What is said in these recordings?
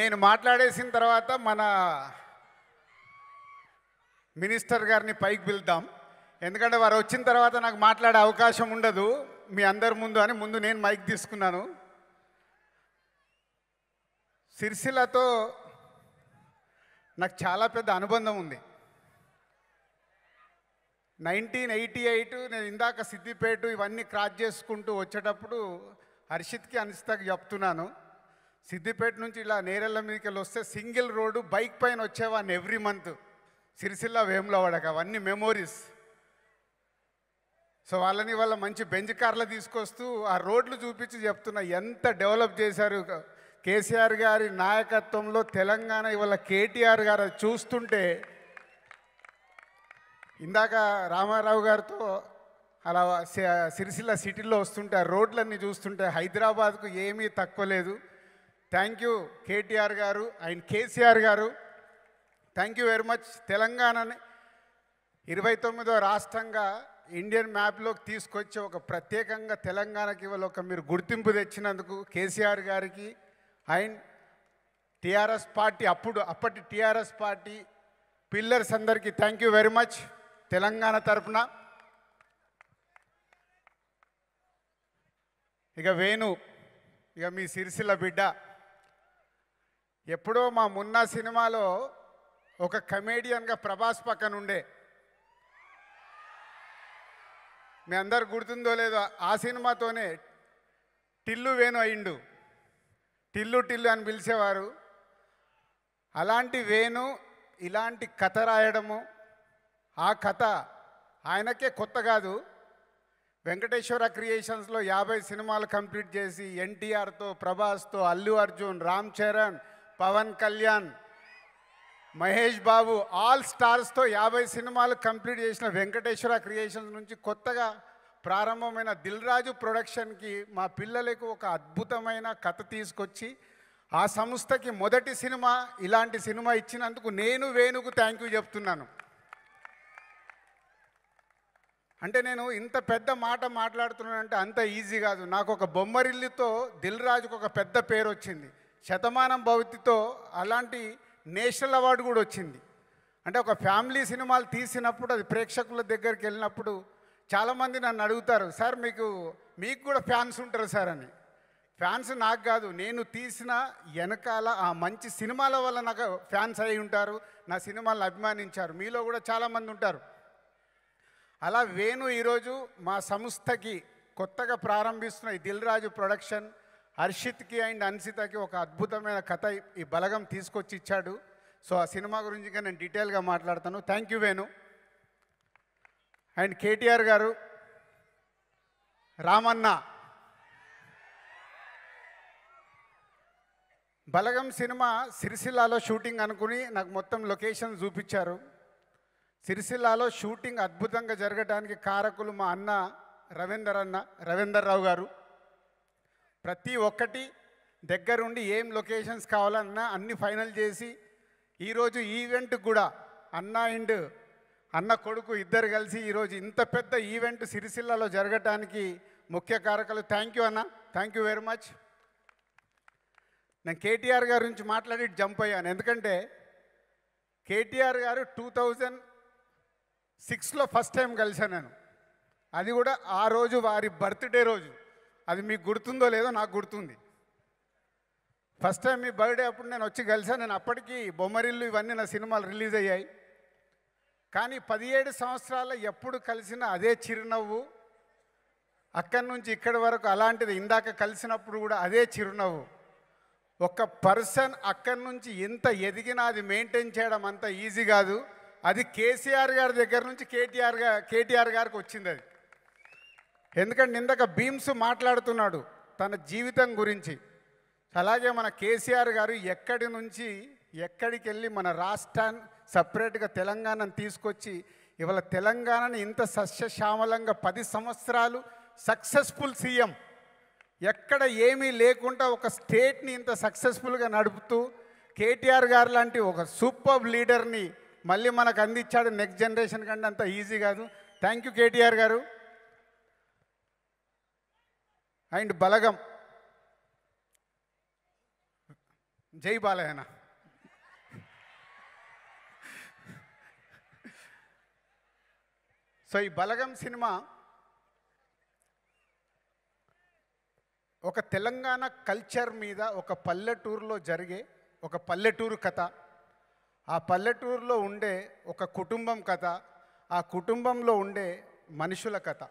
నేను మాట్లాడేసిన తర్వాత మన మినిస్టర్ గారిని పైకి పిలుద్దాం ఎందుకంటే వారు వచ్చిన తర్వాత నాకు మాట్లాడే అవకాశం ఉండదు మీ అందరి ముందు అని ముందు నేను మైక్ తీసుకున్నాను సిరిసిల్లతో నాకు చాలా పెద్ద అనుబంధం ఉంది నైన్టీన్ ఎయిటీ ఎయిట్ నేను ఇందాక సిద్దిపేట ఇవన్నీ క్రాస్ చేసుకుంటూ వచ్చేటప్పుడు హర్షిత్కి అనిస్తాకి చెప్తున్నాను సిద్దిపేట నుంచి ఇలా నేరెళ్ళ మీదకి వెళ్ళి వస్తే సింగిల్ రోడ్డు బైక్ పైన వచ్చేవాడిని ఎవ్రీ మంత్ సిరిసిల్ల పడక అవన్నీ మెమోరీస్ సో వాళ్ళని వాళ్ళ మంచి బెంచ్ కార్లు తీసుకొస్తూ ఆ రోడ్లు చూపించి చెప్తున్నా ఎంత డెవలప్ చేశారు కేసీఆర్ గారి నాయకత్వంలో తెలంగాణ ఇవాళ కేటీఆర్ గారు చూస్తుంటే ఇందాక రామారావు గారితో అలా సిరిసిల్ల సిటీలో వస్తుంటే ఆ రోడ్లన్నీ చూస్తుంటే హైదరాబాద్కు ఏమీ తక్కువ లేదు థ్యాంక్ యూ కేటీఆర్ గారు అండ్ కేసీఆర్ గారు థ్యాంక్ యూ వెరీ మచ్ తెలంగాణని ఇరవై తొమ్మిదో రాష్ట్రంగా ఇండియన్ మ్యాప్లోకి తీసుకొచ్చి ఒక ప్రత్యేకంగా తెలంగాణకి ఇవాళ ఒక మీరు గుర్తింపు తెచ్చినందుకు కేసీఆర్ గారికి అండ్ టీఆర్ఎస్ పార్టీ అప్పుడు అప్పటి టీఆర్ఎస్ పార్టీ పిల్లర్స్ అందరికీ thank you very much Telangana తరఫున ఇక వేణు ఇక మీ సిరిసిల్ల బిడ్డ ఎప్పుడో మా మున్న సినిమాలో ఒక కమేడియన్గా ప్రభాస్ పక్కన ఉండే మీ అందరు గుర్తుందో లేదో ఆ సినిమాతోనే టిల్లు వేణు అయిండు టిల్లు టిల్లు అని పిలిచేవారు అలాంటి వేణు ఇలాంటి కథ రాయడము ఆ కథ ఆయనకే కొత్త కాదు వెంకటేశ్వర క్రియేషన్స్లో యాభై సినిమాలు కంప్లీట్ చేసి ఎన్టీఆర్తో ప్రభాస్తో అల్లు అర్జున్ రామ్ చరణ్ పవన్ కళ్యాణ్ మహేష్ బాబు ఆల్ స్టార్స్తో యాభై సినిమాలు కంప్లీట్ చేసిన వెంకటేశ్వర క్రియేషన్స్ నుంచి కొత్తగా ప్రారంభమైన దిల్రాజు ప్రొడక్షన్కి మా పిల్లలకు ఒక అద్భుతమైన కథ తీసుకొచ్చి ఆ సంస్థకి మొదటి సినిమా ఇలాంటి సినిమా ఇచ్చినందుకు నేను వేణుకు థ్యాంక్ యూ చెప్తున్నాను అంటే నేను ఇంత పెద్ద మాట మాట్లాడుతున్నానంటే అంత ఈజీ కాదు నాకు ఒక దిల్ దిల్రాజుకు ఒక పెద్ద పేరు వచ్చింది శతమానం భవతితో అలాంటి నేషనల్ అవార్డు కూడా వచ్చింది అంటే ఒక ఫ్యామిలీ సినిమాలు తీసినప్పుడు అది ప్రేక్షకుల దగ్గరికి వెళ్ళినప్పుడు చాలామంది నన్ను అడుగుతారు సార్ మీకు మీకు కూడా ఫ్యాన్స్ ఉంటారు సార్ అని ఫ్యాన్స్ నాకు కాదు నేను తీసిన వెనకాల ఆ మంచి సినిమాల వల్ల నాకు ఫ్యాన్స్ అయి ఉంటారు నా సినిమాలను అభిమానించారు మీలో కూడా చాలామంది ఉంటారు అలా వేణు ఈరోజు మా సంస్థకి కొత్తగా ప్రారంభిస్తున్న ఈ దిల్రాజు ప్రొడక్షన్ హర్షిత్కి అండ్ అన్సితకి ఒక అద్భుతమైన కథ ఈ బలగం తీసుకొచ్చి ఇచ్చాడు సో ఆ సినిమా గురించి నేను డీటెయిల్గా మాట్లాడతాను thank you Venu and KTR గారు రామన్న బలగం సినిమా సిరిసిల్లాలో షూటింగ్ అనుకుని నాకు మొత్తం లొకేషన్ చూపించారు సిరిసిల్లాలో షూటింగ్ అద్భుతంగా జరగడానికి కారకులు మా అన్న రవీందర్ అన్న రవీందర్ రావు గారు ప్రతి ఒక్కటి దగ్గరుండి ఏం లొకేషన్స్ కావాలన్నా అన్ని ఫైనల్ చేసి ఈరోజు ఈవెంట్ కూడా అన్న అండ్ అన్న కొడుకు ఇద్దరు కలిసి ఈరోజు ఇంత పెద్ద ఈవెంట్ సిరిసిల్లలో జరగటానికి ముఖ్య కారకులు థ్యాంక్ యూ అన్న థ్యాంక్ యూ వెరీ మచ్ నేను కేటీఆర్ గారి గురించి మాట్లాడి జంప్ అయ్యాను ఎందుకంటే కేటీఆర్ గారు టూ థౌజండ్ సిక్స్లో ఫస్ట్ టైం కలిశాను నేను అది కూడా ఆ రోజు వారి బర్త్డే రోజు అది మీకు గుర్తుందో లేదో నాకు గుర్తుంది ఫస్ట్ టైం మీ బర్త్డే అప్పుడు నేను వచ్చి కలిసాను నేను అప్పటికి బొమ్మరిల్లు ఇవన్నీ నా సినిమాలు రిలీజ్ అయ్యాయి కానీ పదిహేడు సంవత్సరాల ఎప్పుడు కలిసిన అదే చిరునవ్వు అక్కడి నుంచి ఇక్కడి వరకు అలాంటిది ఇందాక కలిసినప్పుడు కూడా అదే చిరునవ్వు ఒక పర్సన్ అక్కడి నుంచి ఎంత ఎదిగినా అది మెయింటైన్ చేయడం అంత ఈజీ కాదు అది కేసీఆర్ గారి దగ్గర నుంచి కేటీఆర్ గారు కేటీఆర్ గారికి వచ్చింది అది ఎందుకంటే నిందక భీమ్స్ మాట్లాడుతున్నాడు తన జీవితం గురించి అలాగే మన కేసీఆర్ గారు ఎక్కడి నుంచి ఎక్కడికి వెళ్ళి మన రాష్ట్రాన్ని సపరేట్గా తెలంగాణను తీసుకొచ్చి ఇవాళ తెలంగాణని ఇంత సస్యశ్యామలంగా పది సంవత్సరాలు సక్సెస్ఫుల్ సీఎం ఎక్కడ ఏమీ లేకుండా ఒక స్టేట్ని ఇంత సక్సెస్ఫుల్గా నడుపుతూ కేటీఆర్ గారు లాంటి ఒక సూపర్ లీడర్ని మళ్ళీ మనకు అందించాడు నెక్స్ట్ జనరేషన్ కంటే అంత ఈజీ కాదు థ్యాంక్ యూ కేటీఆర్ గారు అండ్ బలగం జై బాలయన సో ఈ బలగం సినిమా ఒక తెలంగాణ కల్చర్ మీద ఒక పల్లెటూరులో జరిగే ఒక పల్లెటూరు కథ ఆ పల్లెటూరులో ఉండే ఒక కుటుంబం కథ ఆ కుటుంబంలో ఉండే మనుషుల కథ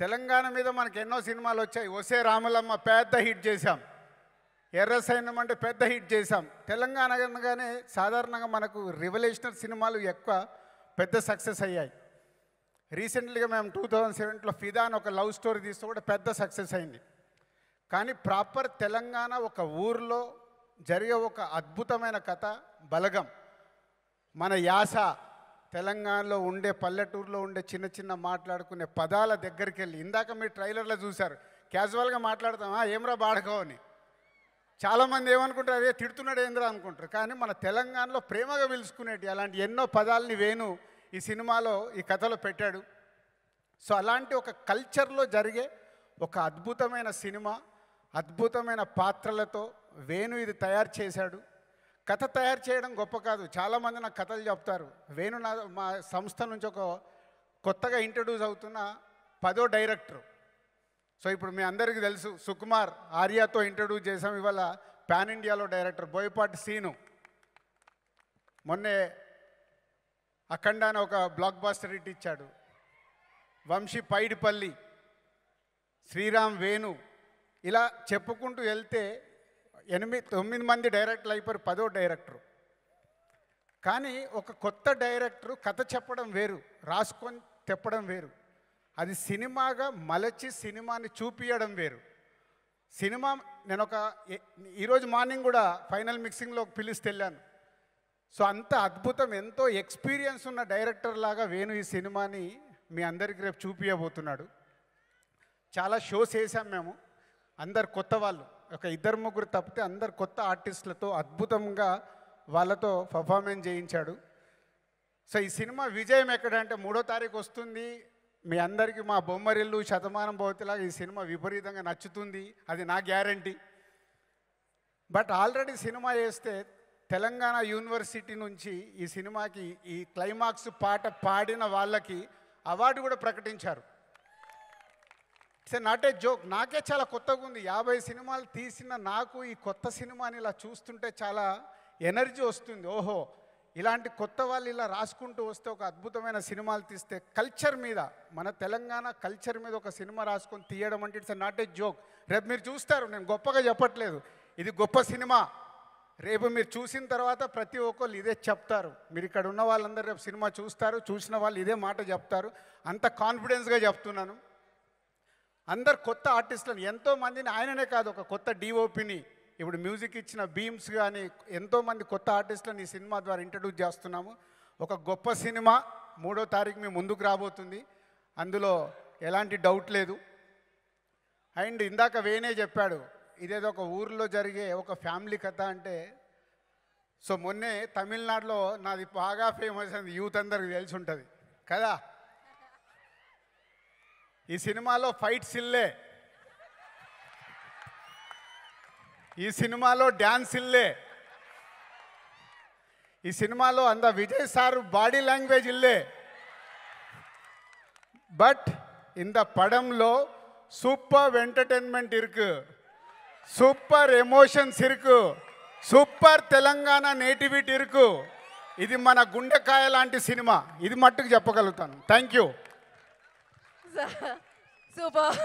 తెలంగాణ మీద మనకు ఎన్నో సినిమాలు వచ్చాయి ఒసే రాములమ్మ పెద్ద హిట్ చేశాం ఎర్ర సైన్యం అంటే పెద్ద హిట్ చేశాం తెలంగాణ అనగానే సాధారణంగా మనకు రివల్యూషనర్ సినిమాలు ఎక్కువ పెద్ద సక్సెస్ అయ్యాయి రీసెంట్లీగా మేము టూ థౌజండ్ సెవెన్లో ఫిదా అని ఒక లవ్ స్టోరీ తీస్తే కూడా పెద్ద సక్సెస్ అయింది కానీ ప్రాపర్ తెలంగాణ ఒక ఊర్లో జరిగే ఒక అద్భుతమైన కథ బలగం మన యాస తెలంగాణలో ఉండే పల్లెటూరులో ఉండే చిన్న చిన్న మాట్లాడుకునే పదాల దగ్గరికి వెళ్ళి ఇందాక మీరు ట్రైలర్లో చూశారు క్యాజువల్గా మాట్లాడతామా ఏమ్రా బాడకో అని చాలామంది ఏమనుకుంటారు అదే తిడుతున్నాడు ఏంద్రా అనుకుంటారు కానీ మన తెలంగాణలో ప్రేమగా పిలుచుకునేటి అలాంటి ఎన్నో పదాలని వేణు ఈ సినిమాలో ఈ కథలో పెట్టాడు సో అలాంటి ఒక కల్చర్లో జరిగే ఒక అద్భుతమైన సినిమా అద్భుతమైన పాత్రలతో వేణు ఇది తయారు చేశాడు కథ తయారు చేయడం గొప్ప కాదు చాలామంది నాకు కథలు చెప్తారు వేణు నా మా సంస్థ నుంచి ఒక కొత్తగా ఇంట్రడ్యూస్ అవుతున్న పదో డైరెక్టర్ సో ఇప్పుడు మీ అందరికీ తెలుసు సుకుమార్ ఆర్యాతో ఇంట్రడ్యూస్ చేసాం ఇవాళ పాన్ ఇండియాలో డైరెక్టర్ బోయపాటి సీను మొన్నే అఖండ అని ఒక బ్లాక్ బాస్టర్ హిట్ ఇచ్చాడు వంశీ పైడిపల్లి శ్రీరామ్ వేణు ఇలా చెప్పుకుంటూ వెళ్తే ఎనిమిది తొమ్మిది మంది డైరెక్టర్లు అయిపోయారు పదో డైరెక్టరు కానీ ఒక కొత్త డైరెక్టరు కథ చెప్పడం వేరు రాసుకొని తెప్పడం వేరు అది సినిమాగా మలచి సినిమాని చూపించడం వేరు సినిమా నేను ఒక ఈరోజు మార్నింగ్ కూడా ఫైనల్ మిక్సింగ్లో పిలిస్తే వెళ్ళాను సో అంత అద్భుతం ఎంతో ఎక్స్పీరియన్స్ ఉన్న డైరెక్టర్ లాగా వేణు ఈ సినిమాని మీ అందరికి రేపు చూపించబోతున్నాడు చాలా షోస్ వేసాం మేము అందరు కొత్త వాళ్ళు ఒక ఇద్దరు ముగ్గురు తప్పితే అందరు కొత్త ఆర్టిస్టులతో అద్భుతంగా వాళ్ళతో పర్ఫార్మెన్స్ చేయించాడు సో ఈ సినిమా విజయం ఎక్కడంటే మూడో తారీఖు వస్తుంది మీ అందరికీ మా బొమ్మరిల్లు శతమానం భవతిలాగా ఈ సినిమా విపరీతంగా నచ్చుతుంది అది నా గ్యారంటీ బట్ ఆల్రెడీ సినిమా వేస్తే తెలంగాణ యూనివర్సిటీ నుంచి ఈ సినిమాకి ఈ క్లైమాక్స్ పాట పాడిన వాళ్ళకి అవార్డు కూడా ప్రకటించారు ఇట్స్ నాట్ ఏ జోక్ నాకే చాలా కొత్తగా ఉంది యాభై సినిమాలు తీసిన నాకు ఈ కొత్త సినిమాని ఇలా చూస్తుంటే చాలా ఎనర్జీ వస్తుంది ఓహో ఇలాంటి కొత్త వాళ్ళు ఇలా రాసుకుంటూ వస్తే ఒక అద్భుతమైన సినిమాలు తీస్తే కల్చర్ మీద మన తెలంగాణ కల్చర్ మీద ఒక సినిమా రాసుకొని తీయడం అంటే ఇట్స్ నాట్ ఏ జోక్ రేపు మీరు చూస్తారు నేను గొప్పగా చెప్పట్లేదు ఇది గొప్ప సినిమా రేపు మీరు చూసిన తర్వాత ప్రతి ఒక్కళ్ళు ఇదే చెప్తారు మీరు ఇక్కడ ఉన్న వాళ్ళందరూ రేపు సినిమా చూస్తారు చూసిన వాళ్ళు ఇదే మాట చెప్తారు అంత కాన్ఫిడెన్స్గా చెప్తున్నాను అందరు కొత్త ఆర్టిస్టులను ఎంతోమందిని ఆయననే కాదు ఒక కొత్త డిఓపిని ఇప్పుడు మ్యూజిక్ ఇచ్చిన బీమ్స్ కానీ ఎంతో మంది కొత్త ఆర్టిస్టులను ఈ సినిమా ద్వారా ఇంట్రడ్యూస్ చేస్తున్నాము ఒక గొప్ప సినిమా మూడో తారీఖు మీ ముందుకు రాబోతుంది అందులో ఎలాంటి డౌట్ లేదు అండ్ ఇందాక వేనే చెప్పాడు ఇదేదో ఒక ఊర్లో జరిగే ఒక ఫ్యామిలీ కథ అంటే సో మొన్నే తమిళనాడులో నాది బాగా ఫేమస్ అయింది యూత్ అందరికి తెలిసి ఉంటుంది కదా ఈ సినిమాలో ఫైట్ సిల్లే ఈ సినిమాలో డ్యాన్స్ ఇల్లే ఈ సినిమాలో అంద విజయ్ సార్ బాడీ లాంగ్వేజ్ ఇల్లే బట్ ఇంత పడంలో సూపర్ ఎంటర్టైన్మెంట్ ఇరుకు సూపర్ ఎమోషన్స్ ఇరుకు సూపర్ తెలంగాణ నేటివిటీ ఇరుకు ఇది మన గుండెకాయ లాంటి సినిమా ఇది మట్టుకు చెప్పగలుగుతాను thank you super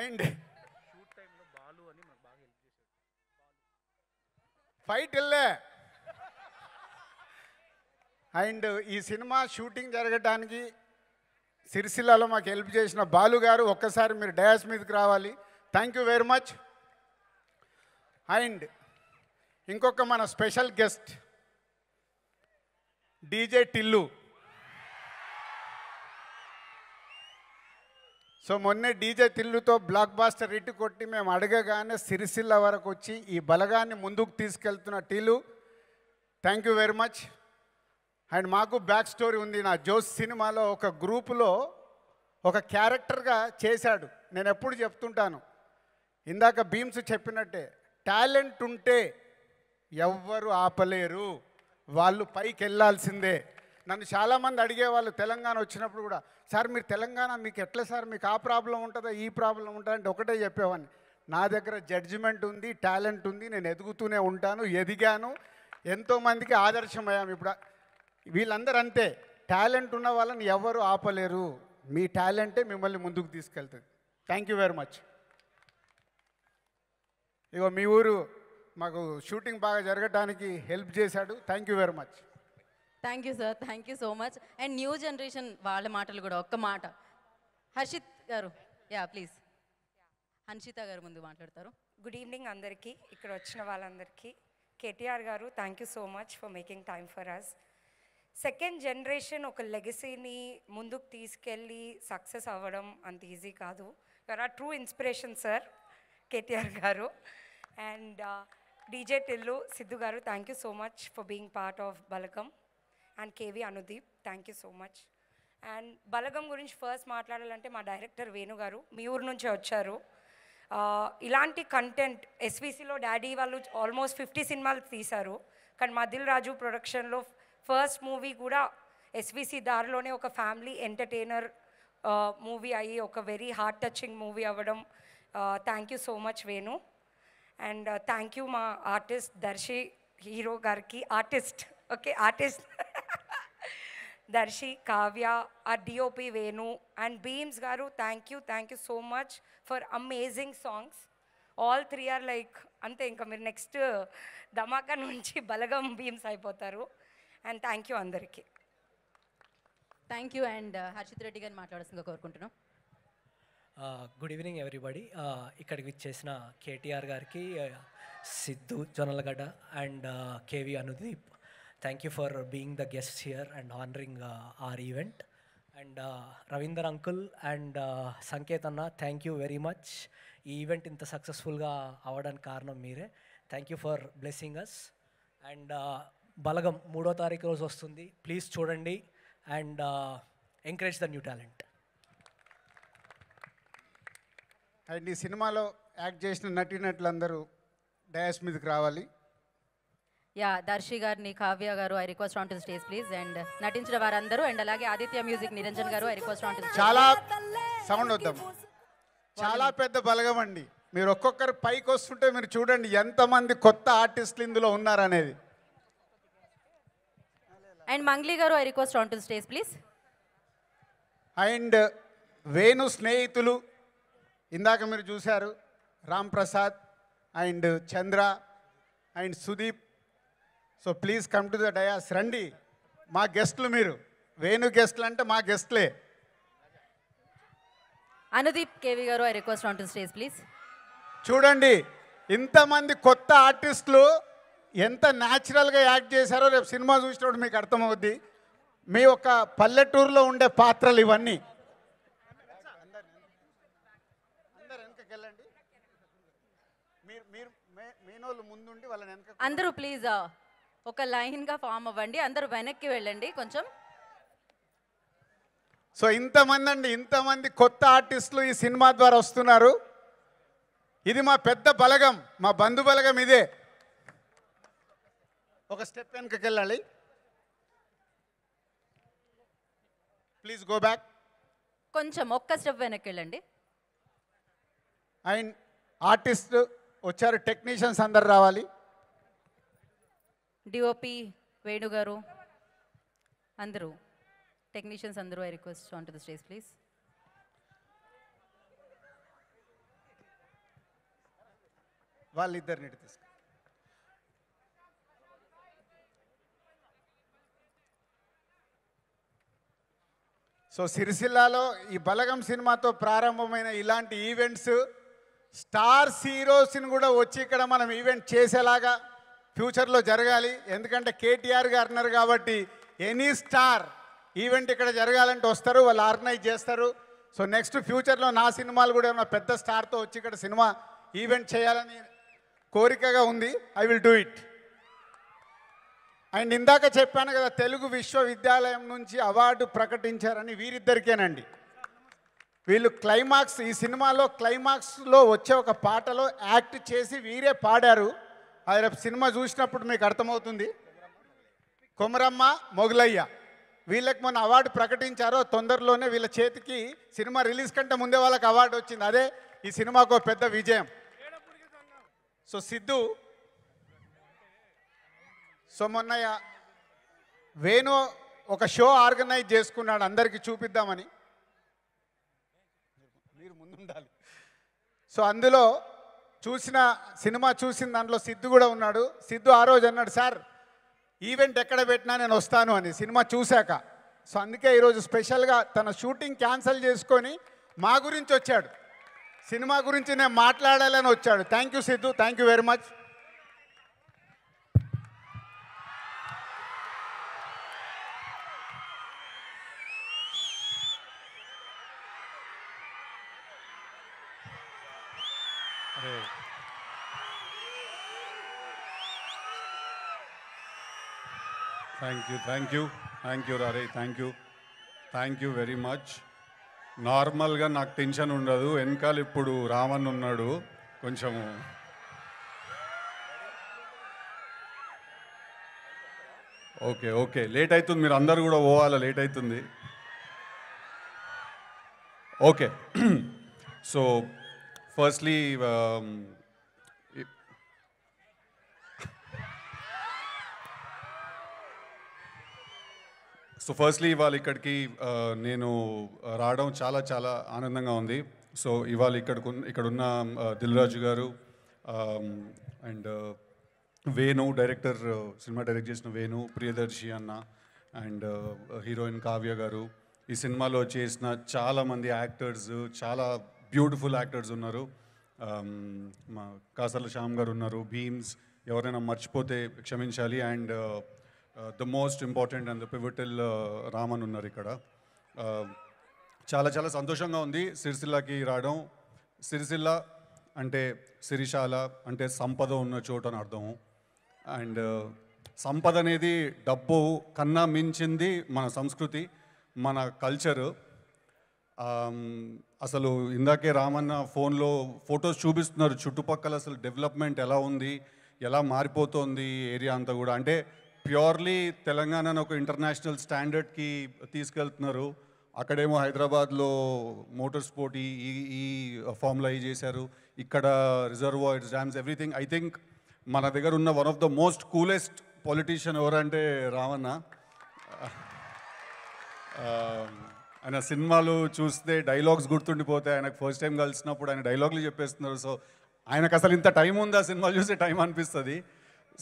and fight వెళ్ళే అండ్ ఈ సినిమా షూటింగ్ జరగటానికి సిరిసిల్లలో మాకు హెల్ప్ చేసిన బాలు గారు ఒక్కసారి మీరు డయాస్ మీదకి రావాలి thank you very much and ఇంకొక మన special guest DJ Tillu so మొన్నే డీజే తిల్లుతో బ్లాక్ బాస్టర్ రిట్టు కొట్టి మేము అడగగానే సిరిసిల్ల వరకు వచ్చి ఈ బలగాన్ని ముందుకు తీసుకెళ్తున్న టీలు thank you very much and మాకు బ్యాక్ స్టోరీ ఉంది నా జోస్ సినిమాలో ఒక గ్రూపులో ఒక క్యారెక్టర్గా చేశాడు నేను ఎప్పుడు చెప్తుంటాను ఇందాక భీమ్స్ చెప్పినట్టే టాలెంట్ ఉంటే ఎవ్వరు ఆపలేరు వాళ్ళు పైకి వెళ్ళాల్సిందే నన్ను చాలామంది అడిగేవాళ్ళు తెలంగాణ వచ్చినప్పుడు కూడా సార్ మీరు తెలంగాణ మీకు ఎట్లా సార్ మీకు ఆ ప్రాబ్లం ఉంటుందా ఈ ప్రాబ్లం ఉంటుందా అంటే ఒకటే చెప్పేవాడిని నా దగ్గర జడ్జిమెంట్ ఉంది టాలెంట్ ఉంది నేను ఎదుగుతూనే ఉంటాను ఎదిగాను ఎంతోమందికి ఆదర్శమయ్యాము ఇప్పుడు వీళ్ళందరూ అంతే టాలెంట్ ఉన్న వాళ్ళని ఎవరు ఆపలేరు మీ టాలెంటే మిమ్మల్ని ముందుకు తీసుకెళ్తుంది థ్యాంక్ యూ వెరీ మచ్ ఇగో మీ ఊరు మాకు షూటింగ్ బాగా జరగడానికి హెల్ప్ చేశాడు thank you very much thank you sir thank you so much and new generation వాళ్ళ మాటలు కూడా ఒక్క మాట హర్షిత్ గారు యా ప్లీజ్ హన్షిత గారు ముందు మాట్లాడతారు గుడ్ ఈవినింగ్ అందరికీ ఇక్కడ వచ్చిన వాళ్ళందరికీ కేటీఆర్ గారు thank you so much for making time for us second generation ఒక లెగసీని ముందుకు తీసుకెళ్ళి సక్సెస్ అవ్వడం అంత ఈజీ కాదు you are our true inspiration sir KTR గారు అండ్ డీజే టిల్లు సిద్ధు గారు thank you so much for being part of Balagam and K V Anudeep thank you so much and Balagam గురించి ఫస్ట్ మాట్లాడాలంటే మా డైరెక్టర్ వేణు గారు మీ ఊరు నుంచే వచ్చారు ఇలాంటి కంటెంట్ ఎస్విసిలో డాడీ వాళ్ళు ఆల్మోస్ట్ ఫిఫ్టీ సినిమాలు తీశారు కానీ మా దిల్ రాజు ప్రొడక్షన్లో ఫస్ట్ మూవీ కూడా ఎస్విసి దారిలోనే ఒక ఫ్యామిలీ ఎంటర్టైనర్ మూవీ అయ్యి ఒక వెరీ హార్ట్ టచింగ్ మూవీ అవ్వడం thank you so much Venu and thank you మా ఆర్టిస్ట్ దర్శి హీరో గారికి artist okay artist Darshi Kavya our DOP Venu and Bheems గారు thank you thank you so much for amazing songs all three are like అంతే ఇంకా మీరు next Dhamaka నుంచి బలగం బీమ్స్ అయిపోతారు and thank you అందరికీ thank you and Harshit Reddy గారిని మాట్లాడాల్సిందిగా కోరుకుంటున్నాం గుడ్ ఈవినింగ్ ఎవ్రీబడి ఇక్కడికి ఇచ్చేసిన కేటీఆర్ గారికి uh, Siddhu Jonnalagadda and uh, K V Anudeep thank you for being the guest here and honouring our event and Ravinder uncle and Sanketh అన్న థ్యాంక్ యూ వెరీ మచ్ ఈ event ఇంత సక్సెస్ఫుల్గా అవ్వడానికి కారణం మీరే thank you for blessing us and Balagam మూడో తారీఖు రోజు వస్తుంది ప్లీజ్ చూడండి and encourage the new talent and ఈ సినిమాలో యాక్ట్ చేసిన నటీనటులందరూ డయాస్ మీదకి రావాలి యా దర్శి గారిని కావ్య గారు I request on to stage please and నటించిన వారందరూ అండ్ అలాగే ఆదిత్య మ్యూజిక్ నిరంజన్ గారు ఐ రిక్వెస్ట్ ఆన్ టు చాలా సౌండ్ వద్దాం చాలా పెద్ద బలగం అండి మీరు ఒక్కొక్కరు పైకి వస్తుంటే మీరు చూడండి ఎంతమంది కొత్త ఆర్టిస్టులు ఇందులో ఉన్నారనేది అండ్ మంగ్లీ గారు I request on to stage please and Venu స్నేహితులు ఇందాక మీరు చూశారు Ram Prasad and Chandra and Sudeep so please come to the dais రండి మా గెస్ట్లు మీరు వేణు గెస్ట్లు అంటే మా గెస్ట్లే అనుదీప్ కేవి గారు I request on to stage please చూడండి ఇంతమంది కొత్త ఆర్టిస్టులు ఎంత న్యాచురల్గా యాక్ట్ చేశారో రేపు సినిమా చూసినప్పుడు మీకు అర్థమవుద్ది మీ యొక్క పల్లెటూరులో ఉండే పాత్రలు ఇవన్నీ అందరూ ప్లీజ్ ఒక లైన్గా ఫామ్ అవ్వండి అందరు వెనక్కి వెళ్ళండి కొంచెం సో ఇంతమంది అండి ఇంతమంది కొత్త ఆర్టిస్టులు ఈ సినిమా ద్వారా వస్తున్నారు ఇది మా పెద్ద బలగం మా బంధు బలగం ఇదే ఒక స్టెప్ వెనకకి వెళ్ళాలి ప్లీజ్ గో బ్యాక్ కొంచెం ఒక్క స్టెప్ వెనక్కి వెళ్ళండి అండ్ ఆర్టిస్ట్ వచ్చారు టెక్నీషియన్స్ అందరు రావాలి డిఓపి వేణు గారు అందరూ టెక్నీషియన్స్ అందరూ I request on to the stage please వాళ్ళిద్దరిని తీసుకు సో సిరిసిల్లాలో ఈ బలగం సినిమాతో ప్రారంభమైన ఇలాంటి ఈవెంట్స్ స్టార్ హీరోస్ని కూడా వచ్చి ఇక్కడ మనం ఈవెంట్ చేసేలాగా ఫ్యూచర్లో జరగాలి ఎందుకంటే కేటీఆర్ గారు అన్నారు కాబట్టి ఎనీ స్టార్ ఈవెంట్ ఇక్కడ జరగాలంటే వస్తారు వాళ్ళు ఆర్గనైజ్ చేస్తారు సో నెక్స్ట్ ఫ్యూచర్లో నా సినిమాలు కూడా ఏమన్నా పెద్ద స్టార్తో వచ్చి ఇక్కడ సినిమా ఈవెంట్ చేయాలని కోరికగా ఉంది I will do it and ఇందాక చెప్పాను కదా తెలుగు విశ్వవిద్యాలయం నుంచి అవార్డు ప్రకటించారని వీరిద్దరికేనండి వీళ్ళు క్లైమాక్స్ ఈ సినిమాలో క్లైమాక్స్లో వచ్చే ఒక పాటలో యాక్ట్ చేసి వీరే పాడారు అది రేపు సినిమా చూసినప్పుడు మీకు అర్థమవుతుంది కొమరమ్మ మొగలయ్య వీళ్ళకి మొన్న అవార్డు ప్రకటించారో తొందరలోనే వీళ్ళ చేతికి సినిమా రిలీజ్ కంటే ముందే వాళ్ళకి అవార్డు వచ్చింది అదే ఈ సినిమాకు పెద్ద విజయం సో సిద్ధు సో మొన్నయ్య వేణు ఒక షో ఆర్గనైజ్ చేసుకున్నాడు అందరికీ చూపిద్దామని మీరు ముందుండాలి సో అందులో చూసిన సినిమా చూసిన దాంట్లో సిద్ధు కూడా ఉన్నాడు సిద్ధు ఆ రోజు అన్నాడు సార్ ఈవెంట్ ఎక్కడ పెట్టినా నేను వస్తాను అని సినిమా చూశాక సో అందుకే ఈరోజు స్పెషల్గా తన షూటింగ్ క్యాన్సిల్ చేసుకొని మా గురించి వచ్చాడు సినిమా గురించి నేను మాట్లాడాలని వచ్చాడు thank you Siddhu thank you very much thank you thank you thank you రారే thank you thank you very much నార్మల్గా నాకు టెన్షన్ ఉండదు వెనకాల ఇప్పుడు రామన్ ఉన్నాడు కొంచెము ఓకే ఓకే లేట్ అవుతుంది మీరు అందరు కూడా పోవాలా లేట్ అవుతుంది okay so firstly so firstly ఇవాళ ఇక్కడికి నేను రావడం చాలా చాలా ఆనందంగా ఉంది సో ఇవాళ ఇక్కడికి ఇక్కడున్న దిల్రాజు గారు అండ్ వేణు డైరెక్టర్ సినిమా డైరెక్ట్ చేసిన వేణు ప్రియదర్శి అన్న అండ్ హీరోయిన్ కావ్య గారు ఈ సినిమాలో చేసిన చాలామంది యాక్టర్స్ చాలా బ్యూటిఫుల్ యాక్టర్స్ ఉన్నారు మా కాసర్ల శ్యామ్ గారు ఉన్నారు భీమ్స్ ఎవరైనా మర్చిపోతే క్షమించాలి and the most important and the pivotal Raman ఉన్నారు ఇక్కడ uh, చాలా చాలా సంతోషంగా ఉంది సిరిసిల్లకి రావడం సిరిసిల్ల అంటే సిరిశాల అంటే సంపద ఉన్న చోటు అని అర్థం అండ్ uh, సంపద అనేది డబ్బు కన్నా మించింది మన సంస్కృతి మన కల్చరు um, అసలు ఇందాకే రామన్న ఫోన్లో ఫొటోస్ చూపిస్తున్నారు చుట్టుపక్కల అసలు డెవలప్మెంట్ ఎలా ఉంది ఎలా మారిపోతుంది ఏరియా అంతా కూడా అంటే ప్యూర్లీ తెలంగాణను ఒక ఇంటర్నేషనల్ స్టాండర్డ్కి తీసుకెళ్తున్నారు అక్కడేమో హైదరాబాద్లో మోటార్ స్పోర్ట్ ఈ ఈ ఫార్ములా ఈ చేశారు ఇక్కడ reservoirs dams everything I think మన దగ్గర ఉన్న one of the most coolest politician ఎవరంటే రావణ ఆయన సినిమాలు చూస్తే డైలాగ్స్ గుర్తుండిపోతే ఆయనకు ఫస్ట్ టైం కలిసినప్పుడు ఆయన డైలాగ్లు చెప్పేస్తున్నారు సో ఆయనకు అసలు ఇంత టైం ఉందా సినిమాలు చూసే టైం అనిపిస్తుంది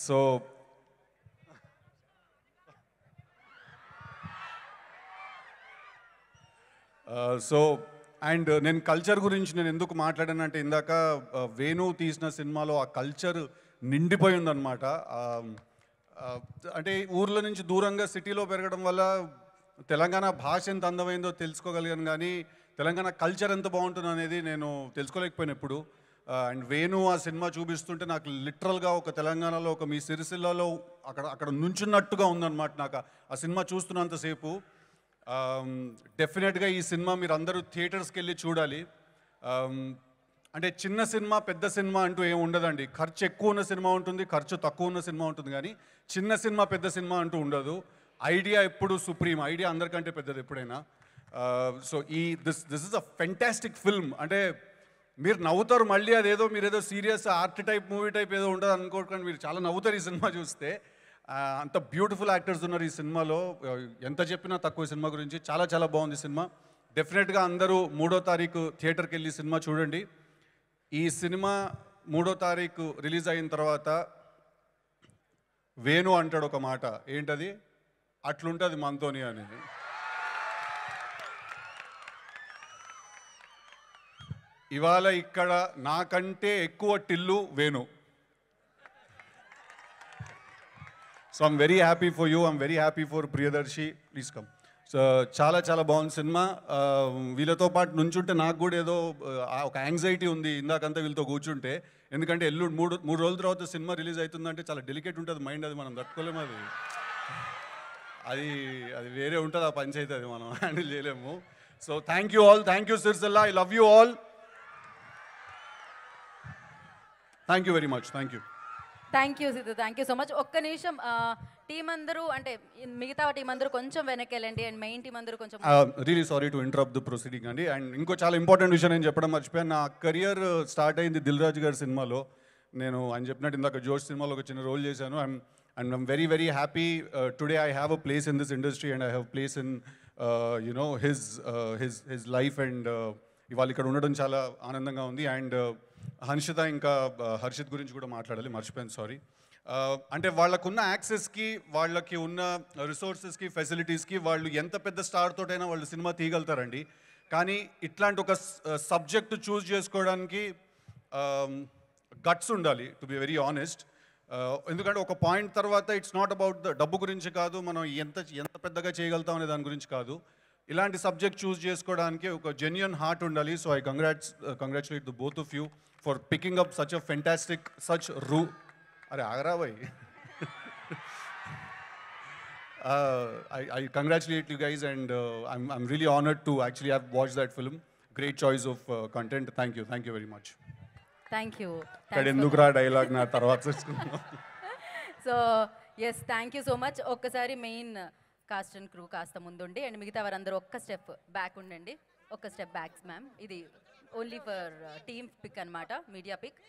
so so uh, and uh, నేను కల్చర్ గురించి నేను ఎందుకు మాట్లాడానంటే ఇందాక uh, వేణు తీసిన సినిమాలో ఆ కల్చర్ నిండిపోయి ఉందన్నమాట um, అంటే ఊర్లో నుంచి దూరంగా సిటీలో పెరగడం వల్ల తెలంగాణ భాష ఎంత అందమైందో తెలుసుకోగలిగాను కానీ తెలంగాణ కల్చర్ ఎంత బాగుంటుంది అనేది నేను తెలుసుకోలేకపోయాను ఎప్పుడు అండ్ వేణు ఆ సినిమా చూపిస్తుంటే నాకు లిటరల్గా ఒక తెలంగాణలో ఒక మీ సిరిసిల్లలో అక్కడ అక్కడ నుంచున్నట్టుగా ఉందన్నమాట నాకు ఆ సినిమా చూస్తున్నంతసేపు డెఫినెట్గా um, ఈ సినిమా మీరు అందరూ థియేటర్స్కి వెళ్ళి చూడాలి um, అంటే చిన్న సినిమా పెద్ద సినిమా అంటూ ఏమి ఉండదండి ఖర్చు ఎక్కువ ఉన్న సినిమా ఉంటుంది ఖర్చు తక్కువ ఉన్న సినిమా ఉంటుంది కానీ చిన్న సినిమా పెద్ద సినిమా అంటూ ఉండదు ఐడియా ఎప్పుడు సుప్రీం ఐడియా అందరికంటే పెద్దది ఎప్పుడైనా సో uh, ఈ this this is a fantastic film అంటే మీరు నవ్వుతారు మళ్ళీ అదేదో మీరు ఏదో serious art type movie type ఏదో ఉండదు అనుకోకండి మీరు చాలా నవ్వుతారు ఈ సినిమా చూస్తే అంత బ్యూటిఫుల్ యాక్టర్స్ ఉన్నారు ఈ సినిమాలో ఎంత చెప్పినా తక్కువ సినిమా గురించి చాలా చాలా బాగుంది సినిమా డెఫినెట్గా అందరూ మూడో తారీఖు థియేటర్కి వెళ్ళి సినిమా చూడండి ఈ సినిమా మూడో తారీఖు రిలీజ్ అయిన తర్వాత వేణు అంటాడు ఒక మాట ఏంటది అట్లుంటుంది మనతోని అనేది ఇవాళ ఇక్కడ నాకంటే ఎక్కువ Tillu Venu so I'm very happy for you I'm very happy for Priyadarshi please come so చాలా చాలా బాగుంది సినిమా వీళ్ళతో పాటు నుంచుంటే నాకు కూడా ఏదో ఒక యాంగ్జైటీ ఉంది ఇందాకంతా వీళ్ళతో కూర్చుంటే ఎందుకంటే ఎల్లు మూడు మూడు రోజుల తర్వాత సినిమా రిలీజ్ అవుతుందంటే చాలా డెలికేట్ ఉంటుంది మైండ్ అది మనం తట్టుకోలేము అది అది అది వేరే ఉంటుంది ఆ పంచాయతీ అది మనం హ్యాండిల్ చేయలేము so thank you all thank you Sircilla I love you all thank you very much thank you thank you Siddhu thank you so much ఒక్క నిమిషం టీం అందరూ అంటే మిగతా టీం అందరూ కొంచెం వెనక్కి వెళ్ళండి అండ్ మెయిన్ టీం అందరూ కొంచెం really sorry to of the proceeding అండి అండ్ ఇంకో చాలా ఇంపార్టెంట్ విషయం నేను చెప్పడం మర్చిపోయాను నా కెరియర్ స్టార్ట్ uh, అయింది దిల్ రాజు గారి సినిమాలో నేను ఆయన చెప్పినట్టు ఇందాక జోష్ సినిమాలో ఒక చిన్న రోల్ చేశాను I'm and I'm very very happy today I have a place in this industry and I have place in you know his his his life and ఇవాళ ఇక్కడ ఉండడం చాలా ఆనందంగా ఉంది అండ్ హనిషిత ఇంకా హర్షిత్ గురించి కూడా మాట్లాడాలి మర్చిపోయాను సారీ అంటే వాళ్ళకున్న యాక్సెస్కి వాళ్ళకి ఉన్న రిసోర్సెస్కి ఫెసిలిటీస్కి వాళ్ళు ఎంత పెద్ద స్టార్ తోటైనా వాళ్ళు సినిమా తీయగలుగుతారండి కానీ ఇట్లాంటి ఒక సబ్జెక్ట్ చూస్ చేసుకోవడానికి గట్స్ ఉండాలి టు బి వెరీ ఆనెస్ట్ ఎందుకంటే ఒక పాయింట్ తర్వాత ఇట్స్ నాట్ అబౌట్ ద డబ్బు గురించి కాదు మనం ఎంత ఎంత పెద్దగా చేయగలుగుతాం అనే దాని గురించి కాదు ఇలాంటి సబ్జెక్ట్ చూస్ చేసుకోవడానికి ఒక జెన్యున్ హార్ట్ ఉండాలి so I congrats congratulate the both of you for picking up such a fantastic, such ru. Arey, agra bhai. Uh, I, I, congratulate you guys, and uh, I'm, I'm, really honored to actually have watched that film. Great choice of uh, content. Thank you. Thank you very much. Thank you. dialogue na So, yes, thank you so much. ఒక్కసారి main cast and crew కాస్త ముందుండి and మిగతా వారందరూ ఒక్క step back ఉండండి ఒక్క step backs ma'am ఇది only for team pic అనమాట మీడియా పిక్